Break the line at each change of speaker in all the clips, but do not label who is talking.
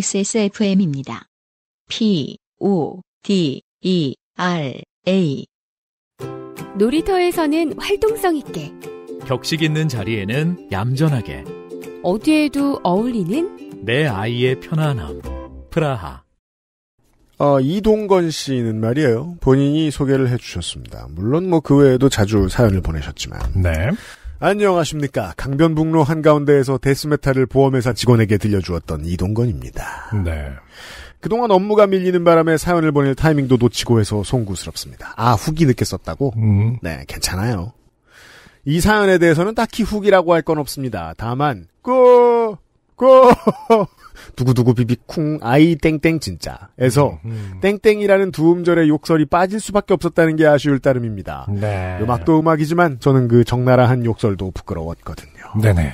XSFM입니다. P, O, D, E, R, A. 놀이터에서는 활동성 있게. 격식 있는 자리에는 얌전하게. 어디에도 어울리는 내 아이의 편안함. 프라하. 어, 이동건
씨는 말이에요. 본인이 소개를 해주셨습니다. 물론 뭐 그 외에도 자주 사연을 보내셨지만. 네. 안녕하십니까. 강변북로 한가운데에서 데스메탈을 보험회사 직원에게 들려주었던 이동건입니다. 네. 그동안 업무가 밀리는 바람에 사연을 보낼 타이밍도 놓치고 해서 송구스럽습니다. 아, 후기 늦게 썼다고? 음. 네, 괜찮아요. 이 사연에 대해서는 딱히 후기라고 할 건 없습니다. 다만, 꼬! 꼬! 두구두구 비비쿵 아이 땡땡 진짜에서 음, 음. 땡땡이라는 두 음절의 욕설이 빠질 수밖에 없었다는 게 아쉬울 따름입니다. 네. 음악도 음악이지만 저는 그 적나라한 욕설도 부끄러웠거든요. 네네.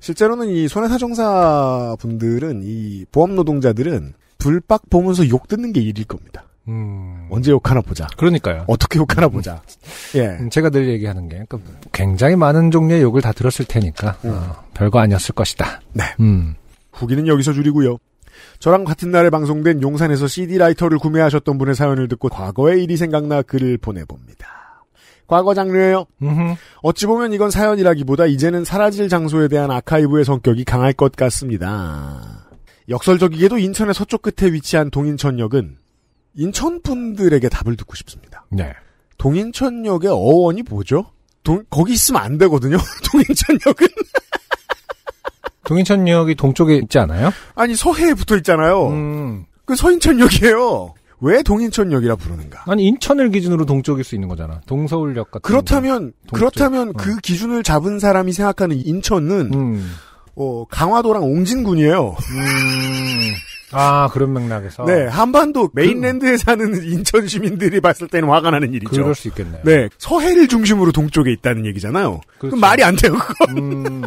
실제로는 이 손해사정사 분들은 이 보험 노동자들은 불박 보면서 욕 듣는 게 일일 겁니다.
음.
언제 욕하나 보자. 그러니까요. 어떻게 욕하나 보자. 음.
예. 음, 제가 늘 얘기하는 게, 그러니까 굉장히 많은 종류의 욕을 다 들었을 테니까, 음. 어, 별거 아니었을 것이다. 네. 음.
후기는 여기서 줄이고요. 저랑 같은 날에 방송된 용산에서 CD 라이터를 구매하셨던 분의 사연을 듣고 과거의 일이 생각나 글을 보내봅니다. 과거 장르예요. 어찌 보면 이건 사연이라기보다 이제는 사라질 장소에 대한 아카이브의 성격이 강할 것 같습니다. 역설적이게도 인천의 서쪽 끝에 위치한 동인천역은 인천 분들에게 답을 듣고 싶습니다. 네. 동인천역의 어원이 뭐죠? 동, 거기 있으면 안 되거든요. 동인천역은. 동인천역이 동쪽에 있지 않아요? 아니 서해에 붙어 있잖아요. 음. 그 서인천역이에요. 왜 동인천역이라 부르는가? 아니 인천을 기준으로 동쪽일 수 있는 거잖아. 동서울역 같은. 그렇다면 그렇다면 어. 그 기준을 잡은 사람이 생각하는 인천은 음. 어, 강화도랑 옹진군이에요. 음. 아 그런 맥락에서. 네 한반도 그 메인랜드에 그... 사는 인천 시민들이 봤을 때는 화가 나는 일이죠. 그럴 수 있겠네요. 네 서해를 중심으로 동쪽에 있다는 얘기잖아요. 그렇죠. 그럼 말이 안 돼요. 그건. 음.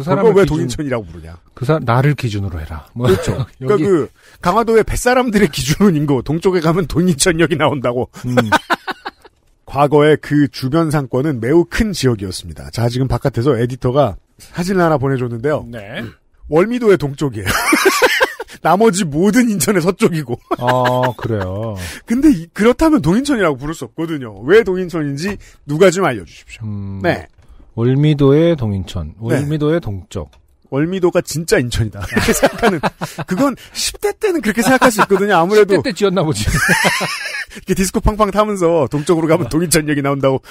그 사람을 왜 기준... 동인천이라고 부르냐? 그 사람 나를 기준으로 해라. 뭐 그렇죠. 여기... 그러니까 그 강화도의 뱃사람들의 기준인 거. 동쪽에 가면 동인천역이 나온다고. 음. 과거에 그 주변 상권은 매우 큰 지역이었습니다. 자, 지금 바깥에서 에디터가 사진을 하나 보내줬는데요. 네. 월미도의 동쪽이에요. 나머지 모든 인천의 서쪽이고.
아, 그래요.
근데 그렇다면 동인천이라고 부를 수 없거든요. 왜 동인천인지 누가 좀 알려주십시오. 음... 네.
월미도의 동인천, 네. 월미도의
네. 동쪽. 월미도가 진짜 인천이다.
이렇게 생각하는.
그건 10대 때는 그렇게 생각할 수 있거든요. 아무래도. 10대 때 지었나 보지. 이렇게 디스코 팡팡 타면서 동쪽으로 가면 네. 동인천 역이 나온다고.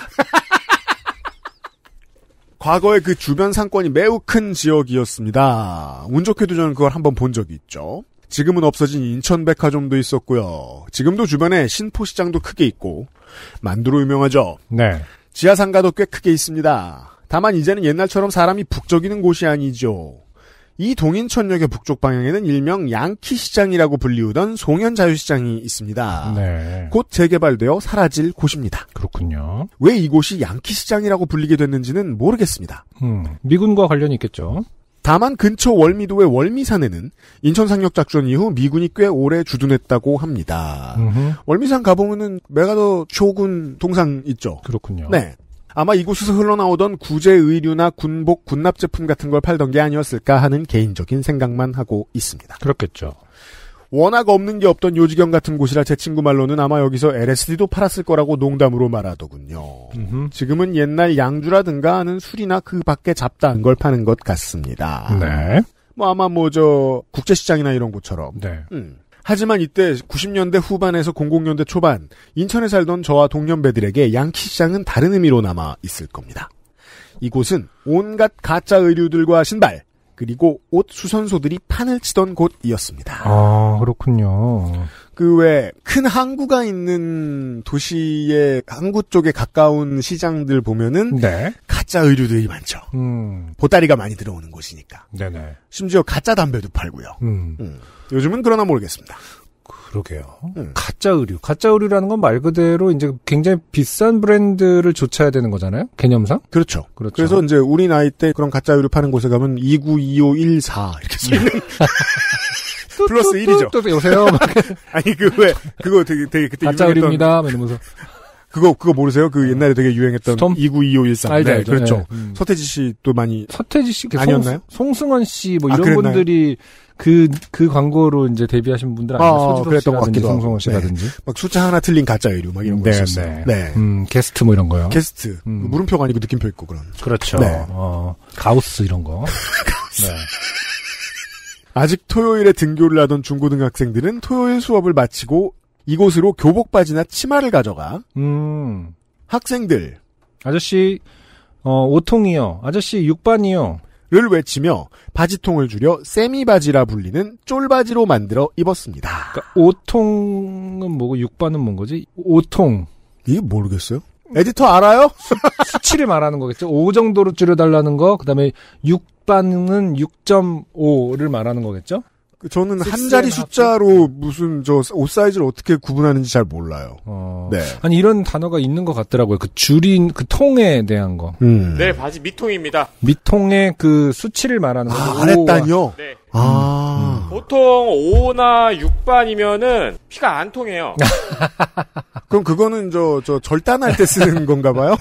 과거에 그 주변 상권이 매우 큰 지역이었습니다. 운 좋게도 저는 그걸 한번 본 적이 있죠. 지금은 없어진 인천백화점도 있었고요. 지금도 주변에 신포시장도 크게 있고 만두로 유명하죠. 네. 지하상가도 꽤 크게 있습니다. 다만 이제는 옛날처럼 사람이 북적이는 곳이 아니죠. 이 동인천역의 북쪽 방향에는 일명 양키 시장이라고 불리우던 송현 자유시장이 있습니다. 네. 곧 재개발되어 사라질 곳입니다. 그렇군요. 왜 이곳이 양키 시장이라고 불리게 됐는지는 모르겠습니다. 음, 미군과 관련이 있겠죠. 다만 근처 월미도의 월미산에는 인천 상륙 작전 이후 미군이 꽤 오래 주둔했다고 합니다. 음흠. 월미산 가보면은 메가더 초군 동상 있죠. 그렇군요. 네. 아마 이곳에서 흘러나오던 구제 의류나 군복, 군납 제품 같은 걸 팔던 게 아니었을까 하는 개인적인 생각만 하고 있습니다. 그렇겠죠. 워낙 없는 게 없던 요지경 같은 곳이라 제 친구 말로는 아마 여기서 LSD도 팔았을 거라고 농담으로 말하더군요. 음흠. 지금은 옛날 양주라든가 하는 술이나 그 밖에 잡다한 걸 파는 것 같습니다. 네. 뭐 아마 뭐 저 국제시장이나 이런 곳처럼. 네. 음. 하지만 이때 90년대 후반에서 00년대 초반 인천에 살던 저와 동년배들에게 양키 시장은 다른 의미로 남아 있을 겁니다. 이곳은 온갖 가짜 의류들과 신발 그리고 옷 수선소들이 판을 치던 곳이었습니다. 아 그렇군요. 그외큰 항구가 있는 도시의 항구 쪽에 가까운 시장들 보면은 네. 가짜 의류들이 많죠. 음. 보따리가 많이 들어오는 곳이니까. 네네. 심지어 가짜 담배도 팔고요. 음. 음. 요즘은 그러나 모르겠습니다. 그러게요. 음. 가짜 의류. 가짜
의류라는 건 말 그대로 이제 굉장히 비싼 브랜드를 조차야 되는 거잖아요. 개념상? 그렇죠.
그렇죠. 그래서 이제 우리 나이 때 그런 가짜 의류 파는 곳에 가면 292514 이렇게 써 있는
플러스 1이죠. 또, 여세요. 아니 그 왜 그거 되게 되게 그때 가짜 의류입니다.
이러면서 그거 그거 모르세요? 그 어. 옛날에 되게 유행했던 스톰? 292513. 알죠, 네, 그렇죠. 네. 음. 서태지 씨 또 많이 서태지 씨 그 아니었나요? 송, 승헌 씨뭐 아, 이런 아, 분들이
그그 그 광고로 이제 데뷔하신 분들 아니면 아, 서지로 씨 송승헌
씨라든지 네. 막 숫자 하나 틀린 가짜 의류 막 이런 거 네, 있었어요. 네. 네. 음, 게스트 뭐 이런 거요. 게스트. 음. 뭐 물음표가 아니고 느낌표 있고 그런. 그렇죠. 네. 어, 가우스 이런 거. 네. 아직 토요일에 등교를 하던 중고등학생들은 토요일 수업을 마치고 이곳으로 교복 바지나 치마를 가져가 음. 학생들 아저씨 어, 5통이요. 아저씨 6반이요. 를 외치며 바지통을 줄여 세미바지라
불리는 쫄바지로 만들어 입었습니다. 그러니까 5통은 뭐고 6반은 뭔 거지? 5통. 이게 모르겠어요. 에디터 알아요? 수치를 말하는 거겠죠. 5 정도로 줄여달라는 거. 그다음에 6반은 6.5를 말하는
거겠죠. 그 저는 한 자리 숫자로 네. 무슨 저 옷 사이즈를 어떻게 구분하는지 잘 몰라요.
어...
네. 아니 이런 단어가 있는 것 같더라고요. 그 줄인 그 통에 대한 거. 음.
네 바지 밑통입니다.
밑통의 그 수치를 말하는 거. 아, 했다니요 네.
아. 음. 보통 5나 6반이면은 피가 안 통해요.
그럼 그거는 저, 저 절단할 때 쓰는 건가 봐요?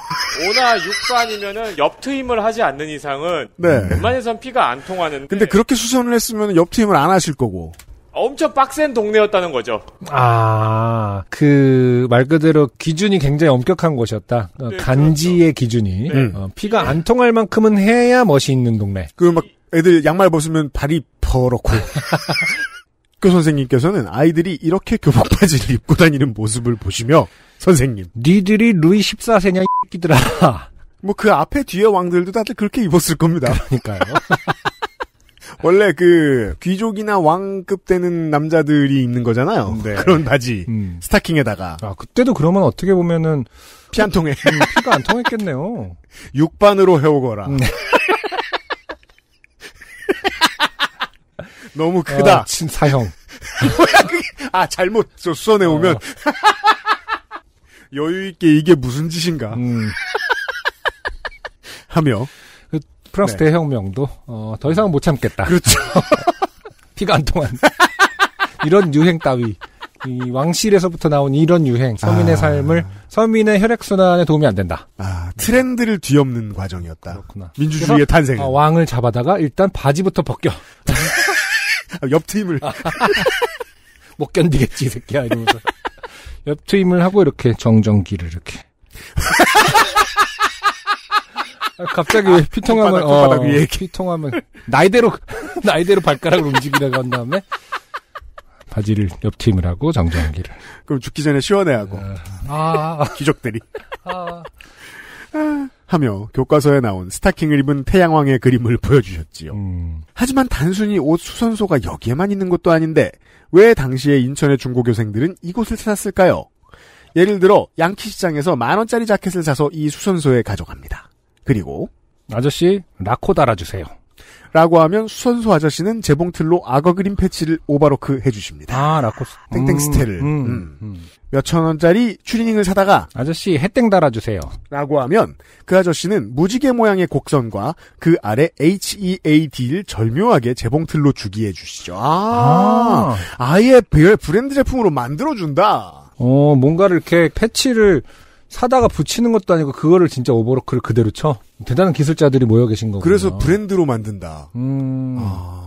5나 6반이면은 옆 트임을 하지 않는 이상은 네. 웬만해선 피가 안통하는 근데 그렇게
수선을 했으면 옆 트임을 안 하실 거고.
엄청 빡센 동네였다는 거죠.
아,
그, 말 그대로 기준이 굉장히 엄격한 곳이었다. 어, 네, 그렇죠. 간지의 그렇죠. 기준이. 네. 어,
피가 안 통할 만큼은 해야 멋이 있는 동네. 그막 애들 양말 벗으면 발이 더럽고. 교 그 선생님께서는 아이들이 이렇게 교복 그 바지를 입고 다니는 모습을 보시며 선생님 니들이 루이 14세냐 이끼들아 뭐 그 앞에 뒤에 왕들도 다들 그렇게 입었을 겁니다 그러니까요 원래 그 귀족이나 왕급 되는 남자들이 입는 거잖아요 네. 그런 바지 음. 스타킹에다가 아 그때도 그러면 어떻게 보면은 피안 통해 음, 피가 안 통했겠네요
육반으로
해오거라 음. 너무 어, 크다. 아, 사형. 아, 잘못 저수 쏘내 어. 오면. 여유있게 이게 무슨 짓인가. 음.
하며. 그 프랑스 네. 대혁명도, 어, 더 이상 못 참겠다. 그렇죠. 피가 안 통한. 이런 유행 따위. 이 왕실에서부터 나온 이런 유행, 서민의 아... 삶을 서민의 혈액 순환에 도움이 안 된다. 아 트렌드를 뒤엎는
과정이었다. 그렇구나. 민주주의의 탄생.
어, 왕을 잡아다가 일단 바지부터 벗겨. 옆 팀을 못 견디겠지 이 새끼야 이러면서 옆 팀을 하고 이렇게 정전기를 이렇게 아, 갑자기 아, 피통하면 그 어, 위에 피통하면 나이대로 나이대로 발가락을
움직이다고한 다음에
바지를 옆팀을 하고 정전기를
그럼 죽기 전에 시원해하고 아, 기적들이 아. 아. 하며 교과서에 나온 스타킹을 입은 태양왕의 그림을 보여주셨지요. 음. 하지만 단순히 옷 수선소가 여기에만 있는 것도 아닌데 왜 당시에 인천의 중고교생들은 이곳을 찾았을까요? 예를 들어 양키 시장에서 만 원짜리 자켓을 사서 이 수선소에 가져갑니다. 그리고 아저씨 라코 달아주세요. 라고 하면 수선수 아저씨는 재봉틀로 악어 그림 패치를 오바로크 해주십니다. 아, 라코스. 땡땡 스텔을. 음, 음, 음. 음. 몇천 원짜리 추리닝을 사다가 아저씨 햇땡 달아주세요. 라고 하면 그 아저씨는 무지개 모양의 곡선과 그 아래 HEAD를 절묘하게 재봉틀로 주기해 주시죠. 아, 아. 아예 별 브랜드 제품으로 만들어준다. 어,
뭔가를 이렇게 패치를 사다가 붙이는 것도 아니고 그거를 진짜 오버로크를 그대로 쳐
대단한 기술자들이 모여 계신 거고 그래서 브랜드로 만든다. 음... 아...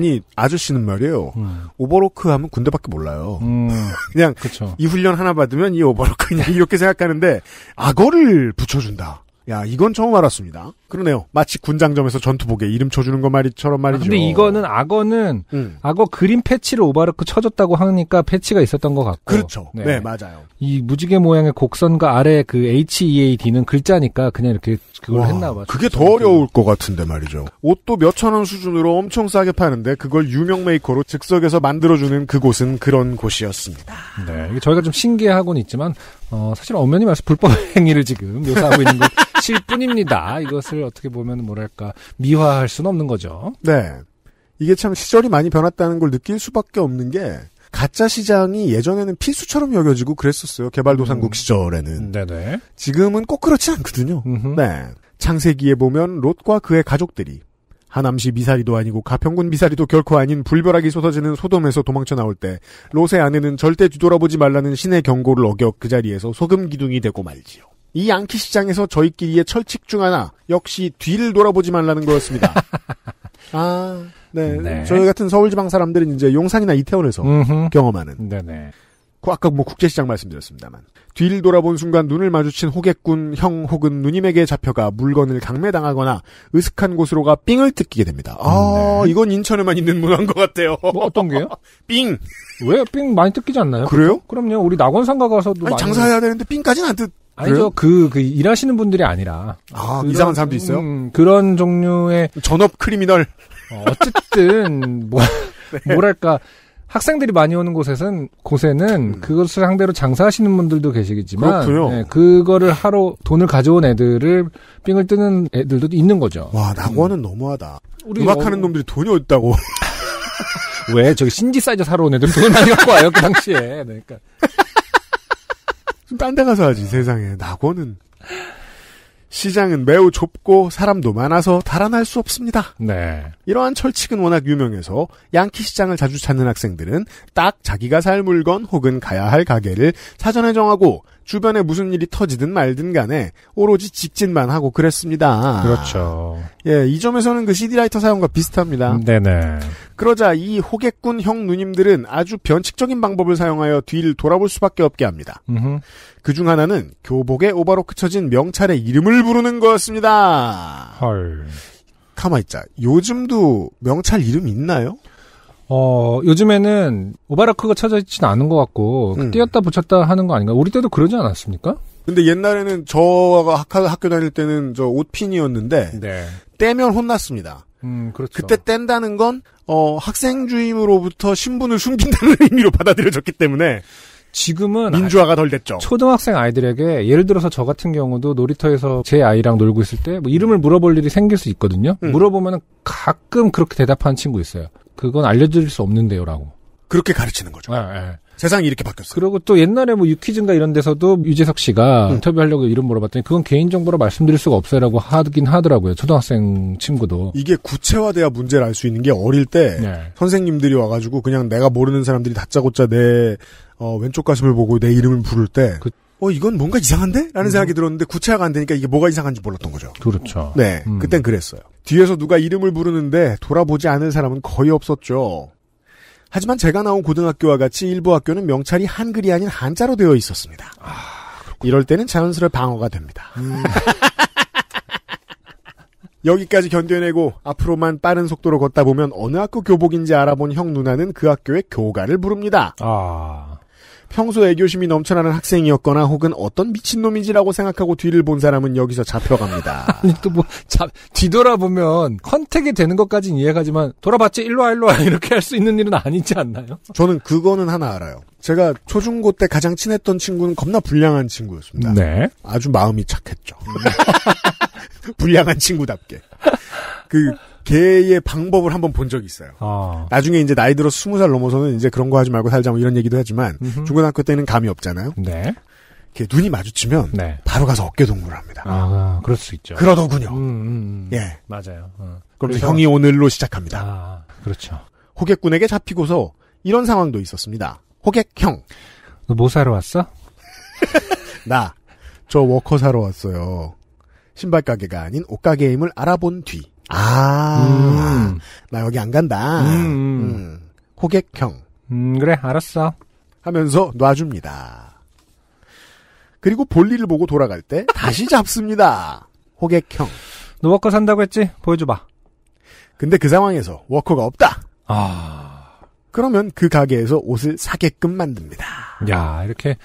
니 아저씨는 말이에요. 음... 오버로크 하면 군대밖에 몰라요. 음... 그냥 그쵸. 이 훈련 하나 받으면 이 오버로크 그냥 이렇게 생각하는데 악어를 붙여준다. 야 이건 처음 알았습니다. 그러네요. 마치 군장점에서 전투복에 이름 쳐주는 거 말이처럼 아, 말이죠. 아, 근데
이거는 악어는 음. 악어 그림 패치를 오바르크 쳐줬다고 하니까 패치가 있었던 것 같고.
그렇죠. 네. 네, 맞아요.
이 무지개 모양의 곡선과 아래 그 HEAD는 글자니까 그냥 이렇게
그걸 와, 했나 봐. 요 그게 더 어려울 것 같은데 말이죠. 옷도 몇천 원 수준으로 엄청 싸게 파는데 그걸 유명 메이커로 즉석에서 만들어주는 그곳은 그런 곳이었습니다. 네, 이게 저희가 좀신기해하곤 있지만 어, 사실 엄연히 말해서 불법 행위를 지금 묘사하고 있는
것일 뿐입니다. 이것을 그것을 어떻게 보면 뭐랄까 미화할 수는 없는 거죠.
네. 이게 참 시절이 많이 변했다는 걸 느낄 수밖에 없는 게 가짜 시장이 예전에는 필수처럼 여겨지고 그랬었어요. 개발도상국 음. 시절에는. 네네. 지금은 꼭 그렇지 않거든요. 음흠. 네. 창세기에 보면 롯과 그의 가족들이 하남시 미사리도 아니고 가평군 미사리도 결코 아닌 불벼락이 쏟아지는 소돔에서 도망쳐 나올 때 롯의 아내는 절대 뒤돌아보지 말라는 신의 경고를 어겨 그 자리에서 소금 기둥이 되고 말지요. 이 양키 시장에서 저희끼리의 철칙 중 하나 역시 뒤를 돌아보지 말라는 거였습니다. 아, 네. 네. 저희 같은 서울지방 사람들은 이제 용산이나 이태원에서 음흠. 경험하는. 네네. 그 아까 뭐 국제시장 말씀드렸습니다만 뒤를 돌아본 순간 눈을 마주친 호객군 형 혹은 누님에게 잡혀가 물건을 강매당하거나 으슥한 곳으로가 삥을 뜯기게 됩니다. 아 네. 이건 인천에만 있는 문화인 것 같아요. 뭐 어떤 게요? 삥. 왜삥 많이 뜯기지 않나요? 그래요? 그렇죠? 그럼요. 우리 낙원상가
가서도 아니, 많이 장사해야
되는데 삥까지는 안 뜯. 아니죠.
그, 그, 일하시는 분들이 아니라. 아, 그런, 이상한 사람도 있어요? 음, 그런 종류의. 전업 크리미널. 어, 쨌든 뭐, 네. 뭐랄까. 학생들이 많이 오는 곳에선 곳에는 음. 그것을 상대로 장사하시는 분들도 계시겠지만 그렇 네, 그거를 하러 돈을 가져온 애들을 삥을 뜨는 애들도 있는 거죠. 와 낙원은 음. 너무하다. 우리 음악하는 어... 놈들이 돈이 어딨다고.
왜 저기 신디사이저 사러 온 애들 돈을 많이 갖고 와요 그 당시에. 네, 그러니까 좀딴데 가서 하지 세상에 낙원은 시장은 매우 좁고 사람도 많아서 달아날 수 없습니다. 네. 이러한 철칙은 워낙 유명해서 양키 시장을 자주 찾는 학생들은 딱 자기가 살 물건 혹은 가야 할 가게를 사전에 정하고 주변에 무슨 일이 터지든 말든 간에 오로지 직진만 하고 그랬습니다. 그렇죠. 예, 이 점에서는 그 CD라이터 사용과 비슷합니다. 네네. 그러자 이 호객군 형 누님들은 아주 변칙적인 방법을 사용하여 뒤를 돌아볼 수밖에 없게 합니다. 그 중 하나는 교복에 오바로크 쳐진 명찰의 이름을 부르는 거였습니다. 헐. 가만 있자. 요즘도 명찰 이름 있나요?
어, 요즘에는 오바라크가 찾아있지는 않은 것 같고, 그 음. 띄었다 붙였다 하는 거
아닌가? 우리 때도 그러지 않았습니까? 근데 옛날에는 저 학교 다닐 때는 저 옷핀이었는데, 네. 떼면 혼났습니다. 음, 그렇죠. 그때 뗀다는 건, 어, 학생 주임으로부터 신분을 숨긴다는 의미로 받아들여졌기 때문에, 지금은 민주화가
덜 됐죠. 초등학생 아이들에게 예를 들어서 저 같은 경우도 놀이터에서 제 아이랑 놀고 있을 때 뭐 이름을 물어볼 일이 생길 수 있거든요. 음. 물어보면 가끔 그렇게 대답하는 친구 있어요. 그건 알려드릴 수 없는데요라고. 그렇게 가르치는 거죠. 네, 네. 세상이 이렇게 바뀌었어요. 그리고 또 옛날에 뭐 유퀴즈인가 이런 데서도 유재석 씨가 음. 인터뷰하려고 이름 물어봤더니 그건 개인정보라 말씀드릴 수가 없어요라고 하긴 하더라고요. 초등학생 친구도.
이게 구체화돼야 문제를 알 수 있는 게 어릴 때 네. 선생님들이 와가지고 그냥 내가 모르는 사람들이 다짜고짜 내 어, 왼쪽 가슴을 보고 내 이름을 부를 때 그, 어 이건 뭔가 이상한데? 라는 음. 생각이 들었는데 구체화가 안 되니까 이게 뭐가 이상한지 몰랐던 거죠. 그렇죠. 네, 음. 그땐 그랬어요. 뒤에서 누가 이름을 부르는데 돌아보지 않은 사람은 거의 없었죠. 하지만 제가 나온 고등학교와 같이 일부 학교는 명찰이 한글이 아닌 한자로 되어 있었습니다. 아, 이럴 때는 자연스레 방어가 됩니다. 음. 여기까지 견뎌내고 앞으로만 빠른 속도로 걷다 보면 어느 학교 교복인지 알아본 형 누나는 그 학교의 교가를 부릅니다. 아. 평소 애교심이 넘쳐나는 학생이었거나 혹은 어떤 미친놈이지라고 생각하고 뒤를 본 사람은 여기서 잡혀갑니다. 또 뭐,
자, 뒤돌아보면 컨택이 되는 것까지는 이해가지만 돌아봤지 일로와 일로와 이렇게 할 수 있는 일은 아니지 않나요?
저는 그거는 하나 알아요. 제가 초중고 때 가장 친했던 친구는 겁나 불량한 친구였습니다. 네. 아주 마음이 착했죠. 불량한 친구답게. 그 개의 방법을 한번 본 적이 있어요. 아. 나중에 이제 나이 들어 스무 살 넘어서는 이제 그런 거 하지 말고 살자 뭐 이런 얘기도 하지만 음흠. 중고등학교 때는 감이 없잖아요. 네. 이렇게 눈이 마주치면 네. 바로 가서 어깨 동무를 합니다. 아, 그럴 수 있죠. 그러더군요. 음, 음, 음. 예,
맞아요. 어. 그럼 형이
오늘로 시작합니다. 아, 그렇죠. 호객군에게 잡히고서 이런 상황도 있었습니다. 호객형. 너 뭐 사러 왔어? 나, 저 워커 사러 왔어요. 신발 가게가 아닌 옷 가게임을 알아본 뒤. 아, 음. 나 여기 안 간다. 음. 호객형. 음. 음. 음, 그래, 알았어. 하면서 놔줍니다. 그리고 볼일을 보고 돌아갈 때 다시 잡습니다. 호객형. 너 워커 산다고 했지? 보여줘봐. 근데 그 상황에서 워커가 없다. 아. 그러면 그 가게에서 옷을 사게끔 만듭니다.
야, 이렇게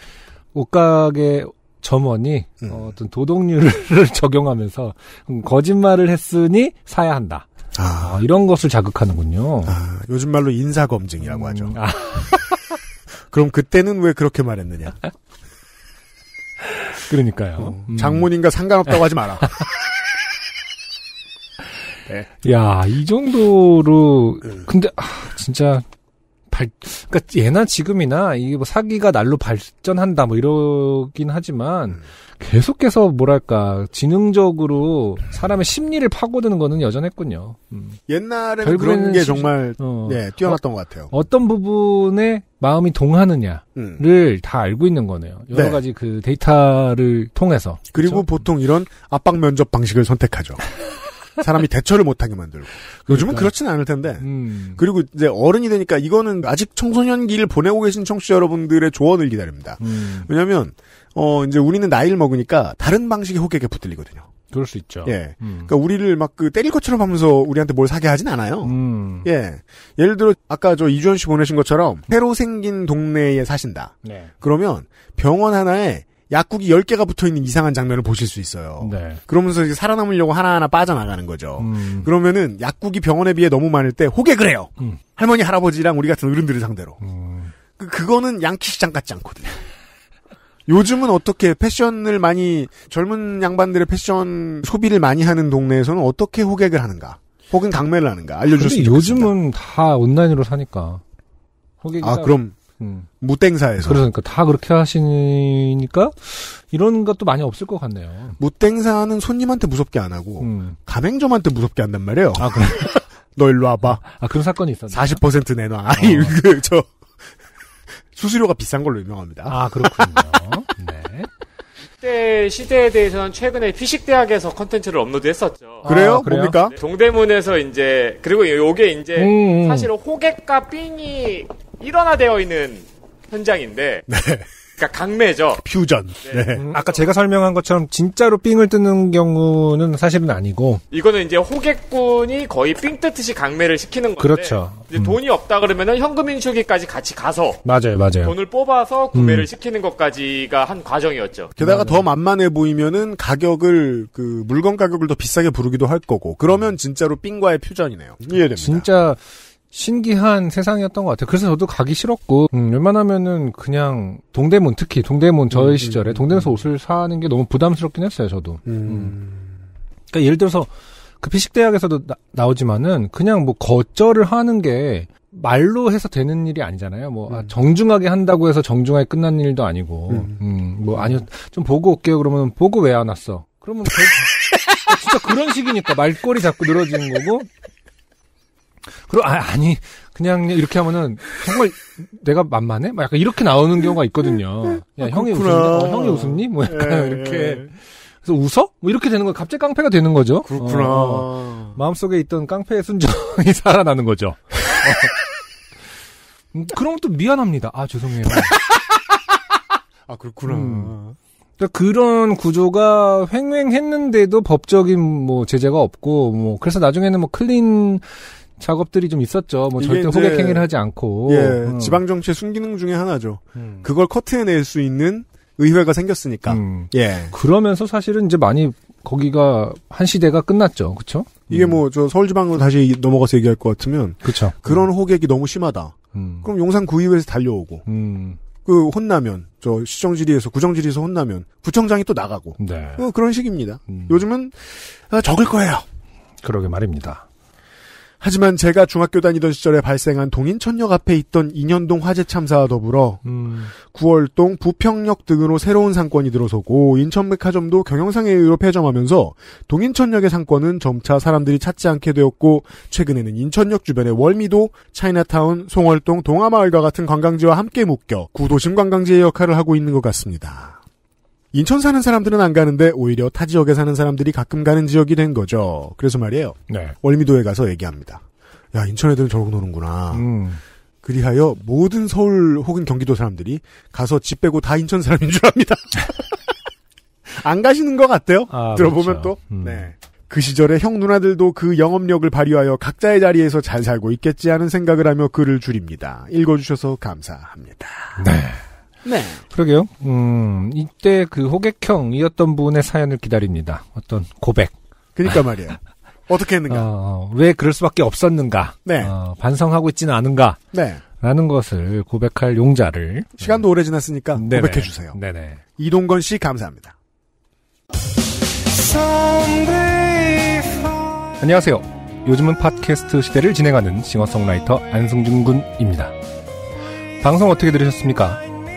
옷가게 점원이 음. 어, 떤 도덕률을 적용하면서 음, 거짓말을 했으니 사야 한다. 아. 아, 이런 것을 자극하는군요. 아, 요즘 말로
인사 검증이라고 음. 하죠. 아. 그럼 그때는 왜 그렇게 말했느냐? 그러니까요. 어, 음. 장모님과 상관없다고 하지 마라. 네.
야, 이 정도로 음. 근데 아, 진짜 발, 그러니까 예나 지금이나 이게 뭐 사기가 날로 발전한다 뭐 이러긴 하지만 음. 계속해서 뭐랄까 지능적으로 사람의 심리를 파고드는 거는 여전했군요.
음. 옛날에는 그런 게 시, 정말 어, 네, 뛰어났던 어, 것
같아요. 어떤 부분에 마음이 동하느냐를 음. 다 알고 있는 거네요. 여러 네.
가지 그 데이터를 통해서 그리고 그렇죠? 보통 이런 압박 면접 방식을 선택하죠. 사람이 대처를 못하게 만들고.
그러니까. 요즘은 그렇진
않을 텐데. 음. 그리고 이제 어른이 되니까 이거는 아직 청소년기를 보내고 계신 청취자 여러분들의 조언을 기다립니다. 음. 왜냐면, 어, 이제 우리는 나이를 먹으니까 다른 방식의 호객에 붙들리거든요. 그럴 수 있죠. 예. 음. 그러니까 우리를 막 그 때릴 것처럼 하면서 우리한테 뭘 사게 하진 않아요. 음. 예. 예를 들어 아까 저 이주현 씨 보내신 것처럼 새로 생긴 동네에 사신다. 네. 그러면 병원 하나에 약국이 10개가 붙어 있는 이상한 장면을 보실 수 있어요. 네. 그러면서 이제 살아남으려고 하나하나 빠져나가는 거죠. 음. 그러면은 약국이 병원에 비해 너무 많을 때 호객을 해요. 음. 할머니, 할아버지랑 우리 같은 어른들을 상대로. 음. 그, 거는 양키 시장 같지 않거든요. 요즘은 어떻게 패션을 많이 젊은 양반들의 패션 소비를 많이 하는 동네에서는 어떻게 호객을 하는가? 혹은 강매를 하는가? 알려주셨으면 좋겠습니다.
요즘은 다 온라인으로 사니까. 호객이 아, 그럼 음. 무땡사에서. 그러니까 다 그렇게 하시니까 이런 것도 많이 없을 것 같네요.
무땡사는 손님한테 무섭게 안 하고 음. 가맹점한테 무섭게 한단 말이에요. 아, 그래. 너 일로 와봐. 아, 그런 사건이 있었나? 40% 내놔. 아니, 어. 그, 저, 수수료가 비싼 걸로 유명합니다. 아, 그렇군요.
네. 그때 시대에 대해서는 최근에 피식대학에서 컨텐츠를 업로드했었죠. 아, 그래요? 아, 그러니까 동대문에서 이제 그리고 요게 이제 음, 음. 사실 호객과 삥이 일어나되어 있는 현장인데. 네. 그러니까 강매죠. 퓨전. 네. 네. 음. 아까
제가 설명한 것처럼 진짜로 삥을 뜨는 경우는 사실은 아니고
이거는 이제 호객꾼이 거의 삥 뜨듯이 강매를 시키는 건데 그렇죠. 이제 음. 돈이 없다 그러면은 현금 인출기까지 같이 가서 맞아요, 맞아요. 돈을 뽑아서 구매를 음. 시키는 것까지가 한 과정이었죠. 게다가 더
음. 만만해 보이면은 가격을 그 물건 가격을 더 비싸게 부르기도 할 거고 그러면 진짜로 삥과의 퓨전이네요. 이해됩니다. 진짜 신기한
세상이었던 것 같아요. 그래서 저도 가기 싫었고, 음, 웬만하면은 그냥 동대문, 특히 동대문 저의 음, 음, 시절에 음, 동대문에서 음. 옷을 사는 게 너무 부담스럽긴 했어요, 저도. 음. 음. 그러니까 예를 들어서 그 피식대학에서도 나, 오지만은 그냥 뭐 거절을 하는 게 말로 해서 되는 일이 아니잖아요. 뭐 아, 정중하게 한다고 해서 정중하게 끝난 일도 아니고, 음, 뭐 아니요, 좀 보고 올게요. 그러면 보고 왜 안 왔어? 그러면 그, 진짜 그런 식이니까 말꼬리 자꾸 늘어지는 거고. 그리고 아, 아니 그냥 이렇게 하면은 정말 내가 만만해? 막 약간 이렇게 나오는 경우가 있거든요. 야 아, 형이 웃었니? 어, 형이 웃음니뭐 약간 예, 이렇게 예. 그래서 웃어? 뭐 이렇게 되는 거 갑자기 깡패가 되는 거죠. 그렇구나. 어, 마음속에 있던 깡패의 순정이 살아나는 거죠. 어. 음, 그럼 또 미안합니다. 아 죄송해요.
아
그렇구나. 음. 그 그런 구조가 횡행했는데도 법적인 뭐 제재가 없고 뭐 그래서 나중에는 뭐 클린 작업들이 좀 있었죠. 뭐 절대 호객행위를 하지 않고. 예, 음. 지방정치의 순기능 중에 하나죠. 음. 그걸 커트해낼 수 있는 의회가 생겼으니까. 음. 예. 그러면서 사실은 이제 많이 거기가 한 시대가
끝났죠. 그렇죠? 이게 음. 뭐저 서울지방으로 다시 넘어가서 얘기할 것 같으면 그렇 그런 음. 호객이 너무 심하다. 음. 그럼 용산 구의회에서 달려오고 그 혼나면 저시정지리에서구정지리에서 혼나면 구청장이 또 나가고 네. 어, 그런 식입니다. 요즘은 아, 적을 거예요. 그러게 말입니다. 하지만 제가 중학교 다니던 시절에 발생한 동인천역 앞에 있던 인현동 화재 참사와 더불어 음. 9월동 부평역 등으로 새로운 상권이 들어서고 인천백화점도 경영상에 의로 폐점하면서 동인천역의 상권은 점차 사람들이 찾지 않게 되었고 최근에는 인천역 주변의 월미도, 차이나타운, 송월동, 동아마을과 같은 관광지와 함께 묶여 구도심 관광지의 역할을 하고 있는 것 같습니다. 인천 사는 사람들은 안 가는데 오히려 타 지역에 사는 사람들이 가끔 가는 지역이 된 거죠. 그래서 말이에요. 네. 월미도에 가서 얘기합니다. 야 인천 애들은 저러고 노는구나. 음. 그리하여 모든 서울 혹은 경기도 사람들이 가서 집 빼고 다 인천 사람인 줄 압니다. 안 가시는 것 같아요. 아, 들어보면 그렇죠. 또. 음. 네. 그 시절에 형 누나들도 그 영업력을 발휘하여 각자의 자리에서 잘 살고 있겠지 하는 생각을 하며 글을 줄입니다. 읽어주셔서 감사합니다. 네.
네. 그러게요. 음, 이때 그 호객형이었던 분의 사연을 기다립니다. 어떤 고백. 그니까 말이에요. 어떻게 했는가? 어, 어, 왜 그럴 수밖에 없었는가? 네. 어, 반성하고 있지는 않은가? 네. 라는 것을 고백할 용자를
시간도 오래 지났으니까 네, 네. 고백해 주세요. 네네. 이동건 씨 감사합니다.
안녕하세요. 요즘은 팟캐스트 시대를 진행하는 싱어송라이터 안승준 군입니다. 방송 어떻게 들으셨습니까?